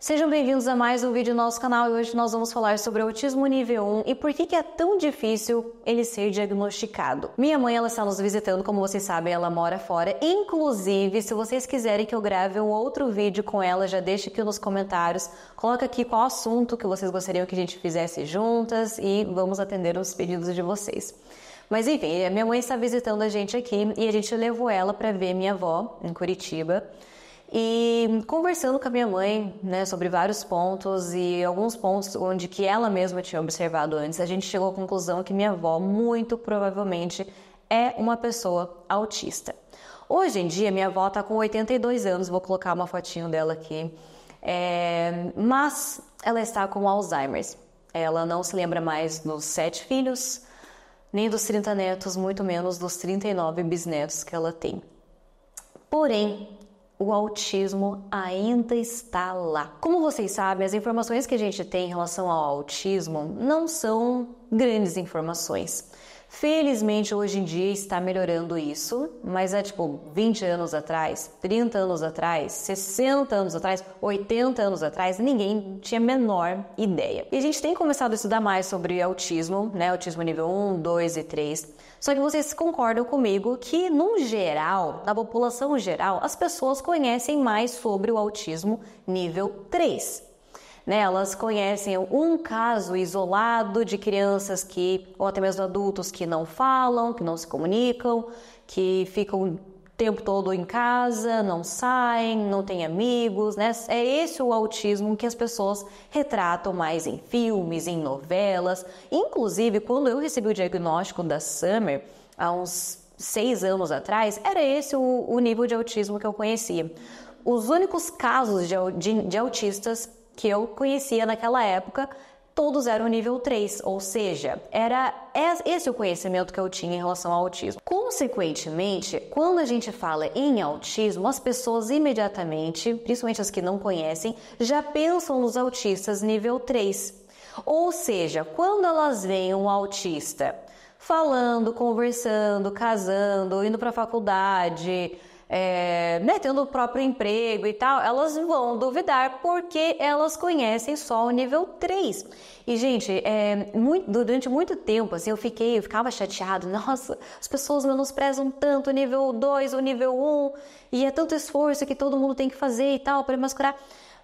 Sejam bem-vindos a mais um vídeo do nosso canal e hoje nós vamos falar sobre autismo nível 1 e por que, que é tão difícil ele ser diagnosticado. Minha mãe ela está nos visitando, como vocês sabem, ela mora fora. Inclusive, se vocês quiserem que eu grave um outro vídeo com ela, já deixe aqui nos comentários, coloca aqui qual assunto que vocês gostariam que a gente fizesse juntas e vamos atender os pedidos de vocês. Mas enfim, minha mãe está visitando a gente aqui e a gente levou ela para ver minha avó em Curitiba e conversando com a minha mãe, né, sobre vários pontos e alguns pontos onde que ela mesma tinha observado antes, a gente chegou à conclusão que minha avó muito provavelmente é uma pessoa autista. Hoje em dia, minha avó está com 82 anos, vou colocar uma fotinho dela aqui, é, mas ela está com Alzheimer's. Ela não se lembra mais dos sete filhos, nem dos 30 netos, muito menos dos 39 bisnetos que ela tem. Porém, o autismo ainda está lá. Como vocês sabem, as informações que a gente tem em relação ao autismo não são grandes informações. Felizmente, hoje em dia está melhorando isso, mas é tipo 20 anos atrás, 30 anos atrás, 60 anos atrás, 80 anos atrás, ninguém tinha a menor ideia. E a gente tem começado a estudar mais sobre autismo, né? Autismo nível 1, 2 e 3. Só que vocês concordam comigo que, no geral, na população geral, as pessoas conhecem mais sobre o autismo nível 3. Né, elas conhecem um caso isolado de crianças que, ou até mesmo adultos que não falam, que não se comunicam, que ficam tempo todo em casa, não saem, não têm amigos, né? É esse o autismo que as pessoas retratam mais em filmes, em novelas. Inclusive, quando eu recebi o diagnóstico da Summer, há uns seis anos atrás, era esse o, o nível de autismo que eu conhecia. Os únicos casos de, de, de autistas que eu conhecia naquela época todos eram nível 3, ou seja, era esse o conhecimento que eu tinha em relação ao autismo. Consequentemente, quando a gente fala em autismo, as pessoas imediatamente, principalmente as que não conhecem, já pensam nos autistas nível 3. Ou seja, quando elas veem um autista falando, conversando, casando, indo para a faculdade, é, né, tendo o próprio emprego e tal, elas vão duvidar porque elas conhecem só o nível 3. E, gente, é, muito, durante muito tempo, assim, eu fiquei, eu ficava chateado. Nossa, as pessoas menosprezam tanto o nível 2, o nível 1, e é tanto esforço que todo mundo tem que fazer e tal para mascarar.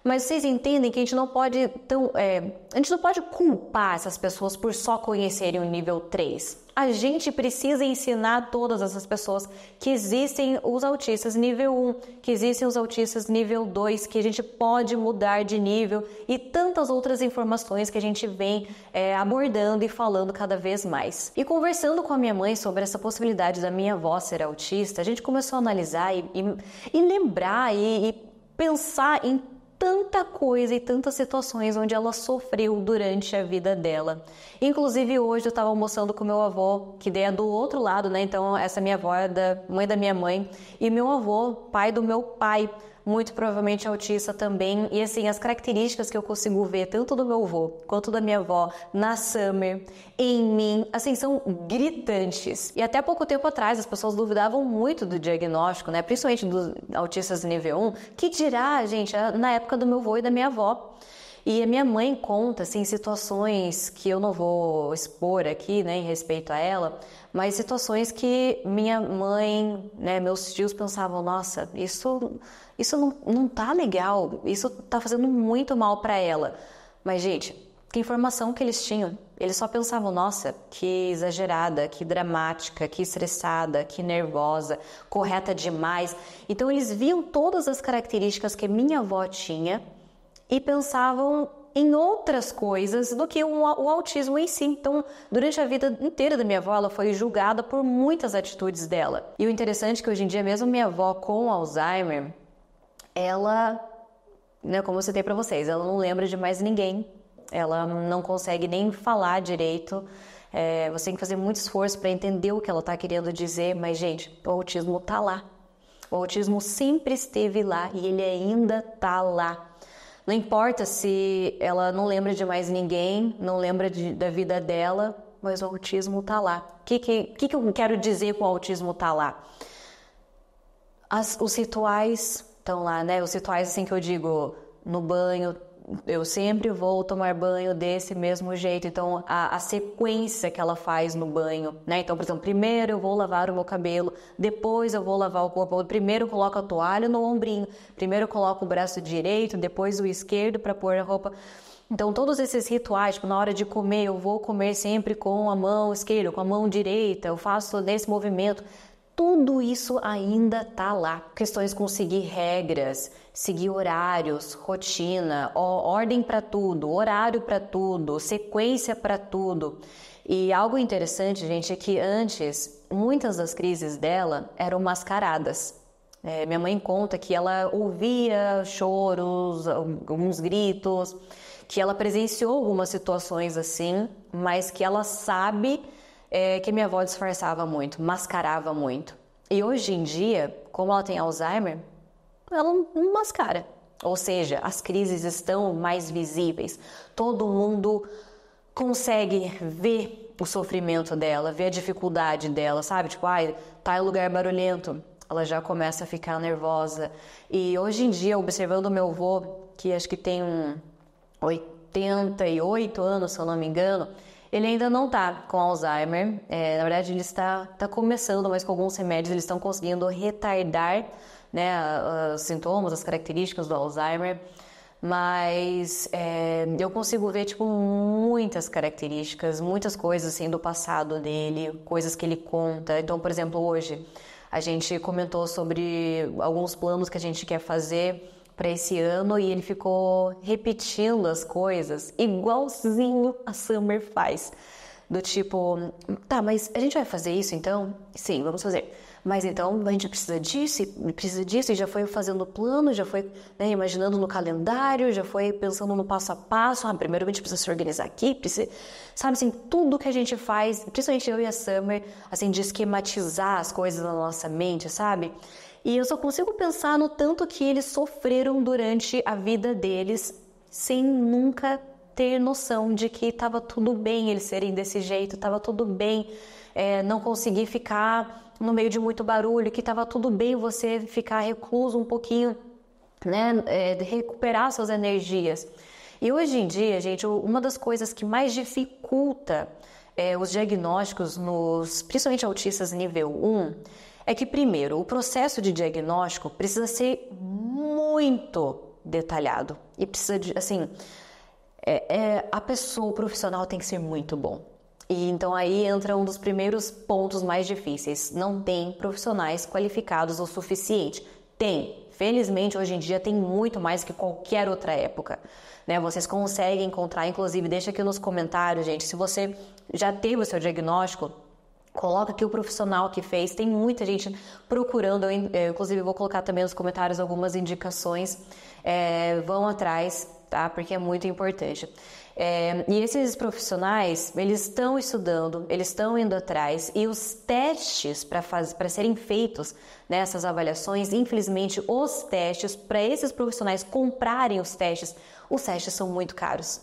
Mas vocês entendem que a gente não pode tão, é, a gente não pode culpar essas pessoas por só conhecerem o nível 3. A gente precisa ensinar todas essas pessoas que existem os autistas nível 1, que existem os autistas nível 2, que a gente pode mudar de nível e tantas outras informações que a gente vem é, abordando e falando cada vez mais. E conversando com a minha mãe sobre essa possibilidade da minha avó ser autista, a gente começou a analisar e, e, e lembrar e, e pensar em tanta coisa e tantas situações onde ela sofreu durante a vida dela. Inclusive hoje eu estava almoçando com meu avô, que é do outro lado, né? Então essa minha avó é da mãe da minha mãe e meu avô, pai do meu pai muito provavelmente autista também. E assim, as características que eu consigo ver, tanto do meu avô quanto da minha avó, na Summer, em mim, assim, são gritantes. E até pouco tempo atrás as pessoas duvidavam muito do diagnóstico, né? Principalmente dos autistas nível 1, que dirá, gente, na época do meu avô e da minha avó. E a minha mãe conta, assim, situações que eu não vou expor aqui, né, em respeito a ela, mas situações que minha mãe, né, meus tios pensavam, nossa, isso, isso não, não tá legal, isso tá fazendo muito mal para ela. Mas, gente, que informação que eles tinham? Eles só pensavam, nossa, que exagerada, que dramática, que estressada, que nervosa, correta demais. Então, eles viam todas as características que minha avó tinha e pensavam em outras coisas do que o, autismo em si. Então, durante a vida inteira da minha avó, ela foi julgada por muitas atitudes dela. E o interessante é que hoje em dia, mesmo minha avó com Alzheimer, ela, né, como eu citei para vocês, ela não lembra de mais ninguém. Ela não consegue nem falar direito. É, você tem que fazer muito esforço para entender o que ela está querendo dizer. Mas, gente, o autismo tá lá. O autismo sempre esteve lá e ele ainda tá lá. Não importa se ela não lembra de mais ninguém, não lembra de, da vida dela, mas o autismo tá lá. O que, que, que, que eu quero dizer com o autismo tá lá? As, os rituais estão lá, né? Os rituais, assim que eu digo, no banho, eu sempre vou tomar banho desse mesmo jeito. Então, a, a, sequência que ela faz no banho, né? Então, por exemplo, primeiro eu vou lavar o meu cabelo, depois eu vou lavar o corpo. Primeiro eu coloco a toalha no ombrinho, primeiro eu coloco o braço direito, depois o esquerdo para pôr a roupa. Então, todos esses rituais, tipo, na hora de comer, eu vou comer sempre com a mão esquerda, com a mão direita, eu faço nesse movimento tudo isso ainda tá lá. Questões como seguir regras, seguir horários, rotina, ordem para tudo, horário para tudo, sequência para tudo. E algo interessante, gente, é que antes muitas das crises dela eram mascaradas. É, minha mãe conta que ela ouvia choros, alguns gritos, que ela presenciou algumas situações assim, mas que ela sabe é, que minha avó disfarçava muito, mascarava muito. E hoje em dia, como ela tem Alzheimer, ela não mascara. Ou seja, as crises estão mais visíveis. Todo mundo consegue ver o sofrimento dela, ver a dificuldade dela, sabe? Tipo, ai, ah, tá em lugar barulhento. Ela já começa a ficar nervosa. E hoje em dia, observando meu avô, que acho que tem um 88 anos, se eu não me engano, ele ainda não está com Alzheimer, é, na verdade ele está tá começando, mas com alguns remédios eles estão conseguindo retardar né, os sintomas, as características do Alzheimer mas é, eu consigo ver tipo muitas características, muitas coisas assim do passado dele, coisas que ele conta. Então, por exemplo, hoje a gente comentou sobre alguns planos que a gente quer fazer para esse ano e ele ficou repetindo as coisas igualzinho a Summer faz. Do tipo, tá, mas a gente vai fazer isso então? Sim, vamos fazer. Mas então a gente precisa disso, precisa disso, e já foi fazendo plano, já foi né, imaginando no calendário, já foi pensando no passo a passo. Ah, primeiro a gente precisa se organizar aqui, precisa, sabe assim, tudo que a gente faz, principalmente eu e a Summer, assim, de esquematizar as coisas na nossa mente, sabe? E eu só consigo pensar no tanto que eles sofreram durante a vida deles sem nunca ter noção de que estava tudo bem eles serem desse jeito, estava tudo bem é, não conseguir ficar no meio de muito barulho, que estava tudo bem você ficar recluso um pouquinho, né, é, recuperar suas energias. E hoje em dia, gente, uma das coisas que mais dificulta é, os diagnósticos nos, principalmente autistas nível 1, é que, primeiro, o processo de diagnóstico precisa ser muito detalhado e precisa de, assim, é, é, a pessoa, o profissional tem que ser muito bom. E então aí entra um dos primeiros pontos mais difíceis. Não tem profissionais qualificados o suficiente. Tem, Felizmente, hoje em dia tem muito mais que qualquer outra época. Né? Vocês conseguem encontrar, inclusive, deixa aqui nos comentários, gente, se você já teve o seu diagnóstico, Coloca aqui o profissional que fez, tem muita gente procurando, eu, eh, inclusive vou colocar também nos comentários algumas indicações, é, vão atrás, tá? Porque é muito importante. É, e esses profissionais, eles estão estudando, eles estão indo atrás e os testes para serem feitos nessas avaliações, infelizmente, os testes, para esses profissionais comprarem os testes, os testes são muito caros.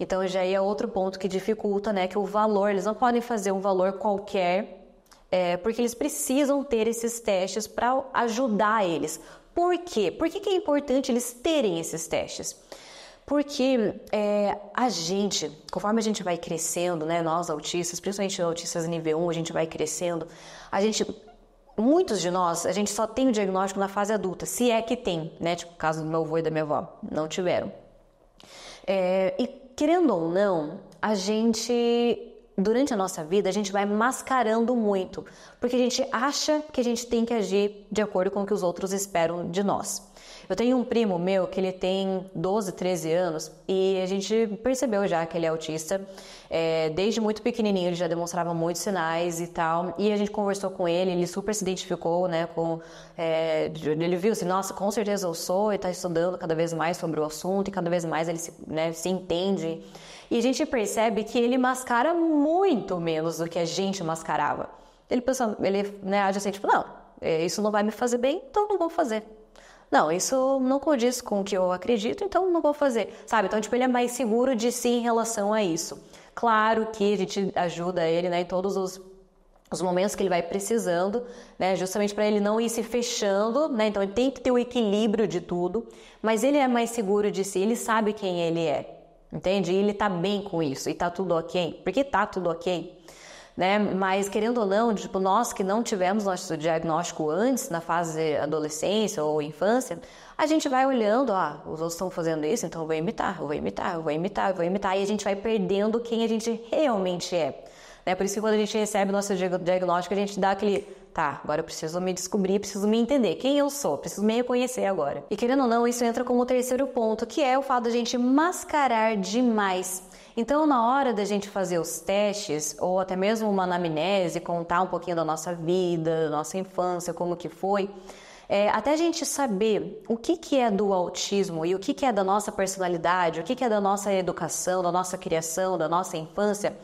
Então já aí é outro ponto que dificulta, né? Que o valor, eles não podem fazer um valor qualquer, é, porque eles precisam ter esses testes para ajudar eles. Por quê? Por que, que é importante eles terem esses testes? Porque é, a gente, conforme a gente vai crescendo, né, nós autistas, principalmente autistas nível 1, a gente vai crescendo, a gente, muitos de nós, a gente só tem o diagnóstico na fase adulta, se é que tem, né, tipo o caso do meu avô e da minha avó, não tiveram. É, e Querendo ou não, a gente durante a nossa vida a gente vai mascarando muito, porque a gente acha que a gente tem que agir de acordo com o que os outros esperam de nós. Eu tenho um primo meu que ele tem 12, 13 anos e a gente percebeu já que ele é autista. É, desde muito pequenininho ele já demonstrava muitos sinais e tal. E a gente conversou com ele, ele super se identificou, né? Com, é, ele viu assim, nossa, com certeza eu sou e está estudando cada vez mais sobre o assunto e cada vez mais ele se, né, se entende. E a gente percebe que ele mascara muito menos do que a gente mascarava. Ele pensa, ele né, age assim, tipo, não, é, isso não vai me fazer bem, então não vou fazer não, isso não condiz com o que eu acredito, então não vou fazer, sabe? Então, tipo, ele é mais seguro de si em relação a isso. Claro que a gente ajuda ele, né, em todos os os momentos que ele vai precisando, né, justamente para ele não ir se fechando, né, então ele tem que ter o equilíbrio de tudo, mas ele é mais seguro de si, ele sabe quem ele é, entende? E ele tá bem com isso, e tá tudo ok, Por que tá tudo ok né? Mas querendo ou não, tipo, nós que não tivemos nosso diagnóstico antes, na fase adolescência ou infância, a gente vai olhando, ah, os outros estão fazendo isso, então eu vou imitar, eu vou imitar, eu vou imitar, eu vou imitar, e a gente vai perdendo quem a gente realmente é. Né? Por isso que quando a gente recebe o nosso diagnóstico, a gente dá aquele tá, agora eu preciso me descobrir, preciso me entender quem eu sou, preciso me reconhecer agora. E querendo ou não, isso entra como o terceiro ponto, que é o fato da gente mascarar demais. Então, na hora da gente fazer os testes, ou até mesmo uma anamnese, contar um pouquinho da nossa vida, da nossa infância, como que foi, é, até a gente saber o que, que é do autismo e o que, que é da nossa personalidade, o que, que é da nossa educação, da nossa criação, da nossa infância,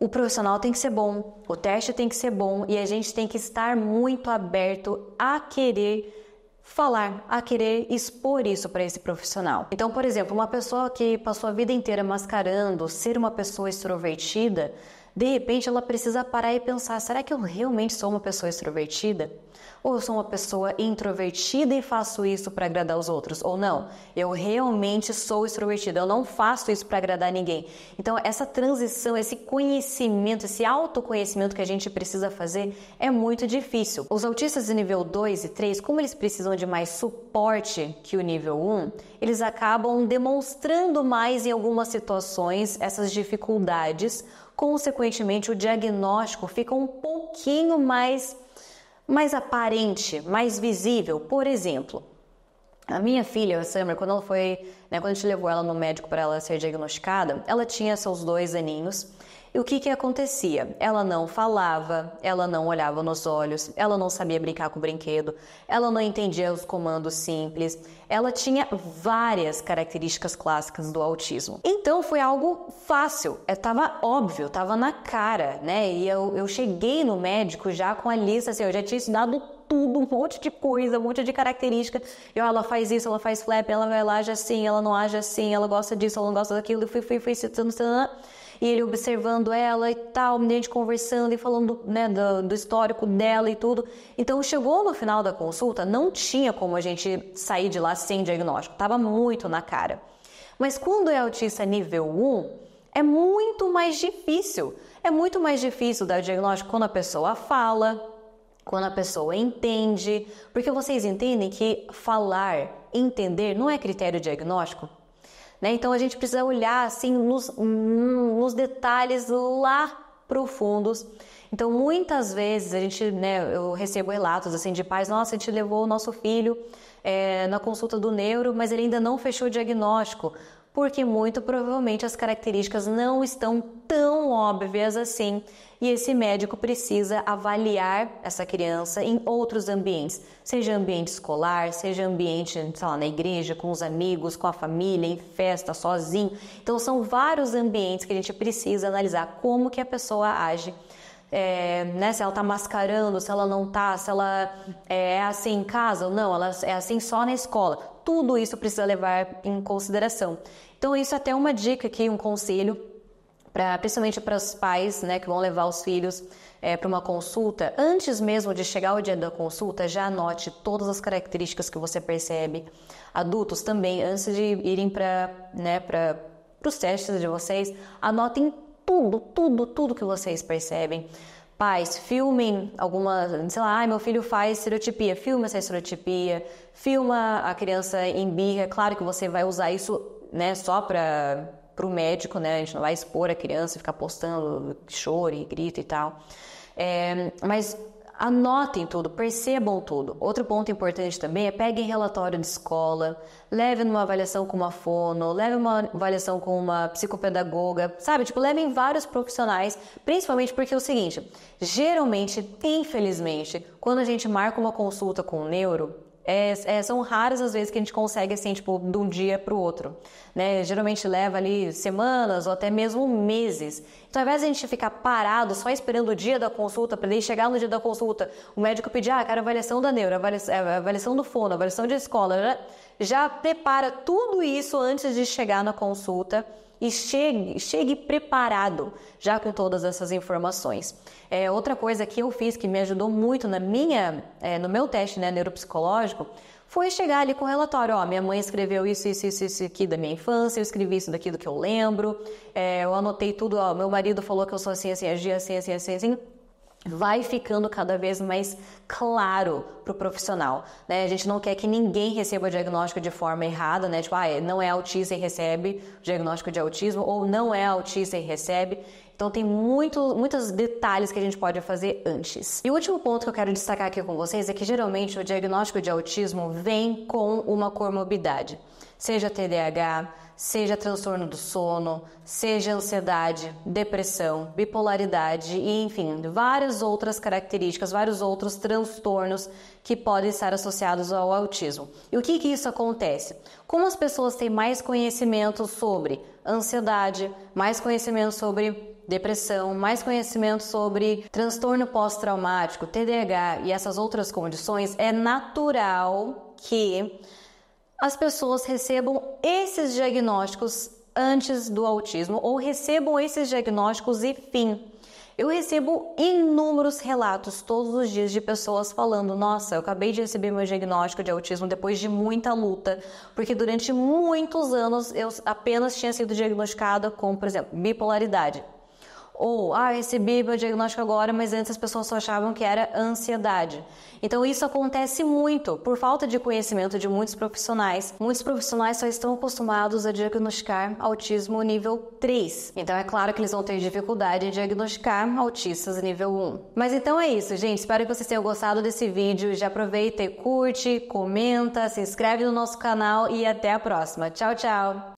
o profissional tem que ser bom, o teste tem que ser bom e a gente tem que estar muito aberto a querer falar, a querer expor isso para esse profissional. Então, por exemplo, uma pessoa que passou a vida inteira mascarando ser uma pessoa extrovertida, de repente, ela precisa parar e pensar: será que eu realmente sou uma pessoa extrovertida? Ou eu sou uma pessoa introvertida e faço isso para agradar os outros? Ou não, eu realmente sou extrovertida, eu não faço isso para agradar ninguém. Então, essa transição, esse conhecimento, esse autoconhecimento que a gente precisa fazer é muito difícil. Os autistas de nível 2 e 3, como eles precisam de mais suporte que o nível 1, eles acabam demonstrando mais em algumas situações essas dificuldades consequentemente o diagnóstico fica um pouquinho mais mais aparente, mais visível. Por exemplo, a minha filha, a Summer, quando ela foi, né, quando a gente levou ela no médico para ela ser diagnosticada, ela tinha seus dois aninhos e o que que acontecia? Ela não falava, ela não olhava nos olhos, ela não sabia brincar com o brinquedo, ela não entendia os comandos simples, ela tinha várias características clássicas do autismo. Então foi algo fácil, estava óbvio, estava na cara, né? E eu, eu cheguei no médico já com a lista, assim, eu já tinha estudado tudo, um monte de coisa, um monte de característica. E ó, ela faz isso, ela faz flap, ela, lá, age assim, ela não age assim, ela gosta disso, ela não gosta daquilo, e fui, fui, fui, citando, citando e ele observando ela e tal, a gente conversando e falando né, do, do histórico dela e tudo. Então chegou no final da consulta, não tinha como a gente sair de lá sem diagnóstico, tava muito na cara. Mas quando é autista nível 1, é muito mais difícil. É muito mais difícil dar diagnóstico quando a pessoa fala, quando a pessoa entende, porque vocês entendem que falar, entender não é critério diagnóstico? Né? Então a gente precisa olhar assim nos, hum, nos detalhes lá profundos. Então muitas vezes a gente, né, eu recebo relatos assim de pais, nossa, a gente levou o nosso filho é, na consulta do neuro, mas ele ainda não fechou o diagnóstico porque muito provavelmente as características não estão tão óbvias assim e esse médico precisa avaliar essa criança em outros ambientes, seja ambiente escolar, seja ambiente lá, na igreja, com os amigos, com a família, em festa, sozinho. Então são vários ambientes que a gente precisa analisar como que a pessoa age. É, né, se ela está mascarando, se ela não está, se ela é, é assim em casa ou não, ela é assim só na escola tudo isso precisa levar em consideração. Então, isso é até uma dica aqui, um conselho Pra, principalmente para os pais né, que vão levar os filhos é, eh, para uma consulta, antes mesmo de chegar o dia da consulta, já anote todas as características que você percebe. Adultos também, antes de irem para né, os testes de vocês, anotem tudo, tudo, tudo que vocês percebem. Pais, filmem alguma, sei lá, ah, meu filho faz estereotipia, filma essa estereotipia, filma a criança em birra. É claro que você vai usar isso, né, só para o médico, né? A gente não vai expor a criança e ficar postando choro e e tal. É, mas Anotem tudo, percebam tudo. Outro ponto importante também é peguem relatório de escola, levem uma avaliação com uma fono, levem uma avaliação com uma psicopedagoga, sabe? Tipo, levem vários profissionais, principalmente porque é o seguinte, geralmente, infelizmente, quando a gente marca uma consulta com um neuro, é, é, são raras as vezes que a gente consegue, assim, tipo, de um dia para o outro. Né? Geralmente leva ali semanas ou até mesmo meses. Então, ao invés de a gente ficar parado só esperando o dia da consulta, para ele chegar no dia da consulta, o médico pedir, ah, cara, avaliação da neuro, avaliação, é, avaliação do fono, avaliação de escola, né? já prepara tudo isso antes de chegar na consulta e chegue, chegue preparado já com todas essas informações. É, outra coisa que eu fiz que me ajudou muito na minha, é, no meu teste né, neuropsicológico foi chegar ali com o relatório, ó, minha mãe escreveu isso, isso, isso, isso aqui da minha infância, eu escrevi isso daqui do que eu lembro, é, eu anotei tudo, ó, meu marido falou que eu sou assim, assim, agi assim, assim, assim, assim vai ficando cada vez mais claro para o profissional. Né? A gente não quer que ninguém receba o diagnóstico de forma errada, né? Tipo, ah, é, não é autista e recebe o diagnóstico de autismo, ou não é autista e recebe. Então tem muito, muitos detalhes que a gente pode fazer antes. E o último ponto que eu quero destacar aqui com vocês é que geralmente o diagnóstico de autismo vem com uma comorbidade, seja TDAH, seja transtorno do sono, seja ansiedade, depressão, bipolaridade e enfim, várias outras características, vários outros transtornos que podem estar associados ao autismo. E o que, que isso acontece? Como as pessoas têm mais conhecimento sobre ansiedade, mais conhecimento sobre depressão, mais conhecimento sobre transtorno pós-traumático, TDAH e essas outras condições, é natural que as pessoas recebam esses diagnósticos antes do autismo ou recebam esses diagnósticos e fim. Eu recebo inúmeros relatos todos os dias de pessoas falando: Nossa, eu acabei de receber meu diagnóstico de autismo depois de muita luta, porque durante muitos anos eu apenas tinha sido diagnosticada com, por exemplo, bipolaridade. Ou, ah, recebi meu é diagnóstico agora, mas antes as pessoas só achavam que era ansiedade. Então isso acontece muito por falta de conhecimento de muitos profissionais. Muitos profissionais só estão acostumados a diagnosticar autismo nível 3. Então é claro que eles vão ter dificuldade em diagnosticar autistas nível 1. Mas então é isso, gente. Espero que vocês tenham gostado desse vídeo. Já aproveita e curte, comenta, se inscreve no nosso canal e até a próxima. Tchau, tchau!